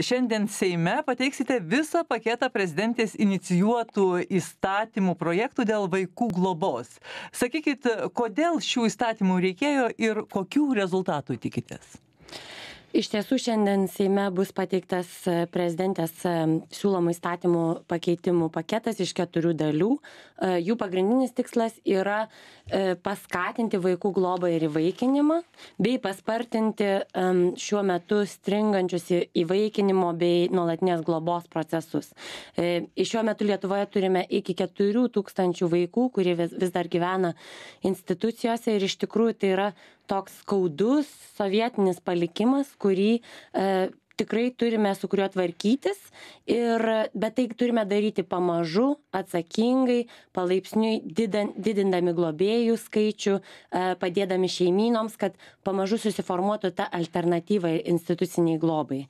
šiandien seime pateiksite visą paketą prezidentės inicijuotų įstatymų projektų dėl vaikų globos sakykit kodėl šių įstatymų reikėjo ir kokių rezultatų tikitės iš tiesų šiandien seime bus pateiktas e, prezidentės e, siūlomų įstatymų pakeitimų paketas iš keturių dalių e, jų pagrindinis tikslas yra paskatinti vaikų globą ir įvaikinimą bei paspartinti šiuo metu stringančius įvaikinimo bei nuolatinės globos procesus šiuo metu lietuvoje turime iki keturių tūkstančių vaikų kurie vis dar gyvena institucijose ir iš tikrųjų tai yra toks skaudus sovietinis palikimas kurį e, tikrai turime su kuriuo tvarkytis ir bet tai turime daryti pamažu atsakingai palaipsniui didan didindami globėjų skaičių e, padėdami šeimynoms kad pamažu susiformuotų ta alternatyva institucinei globai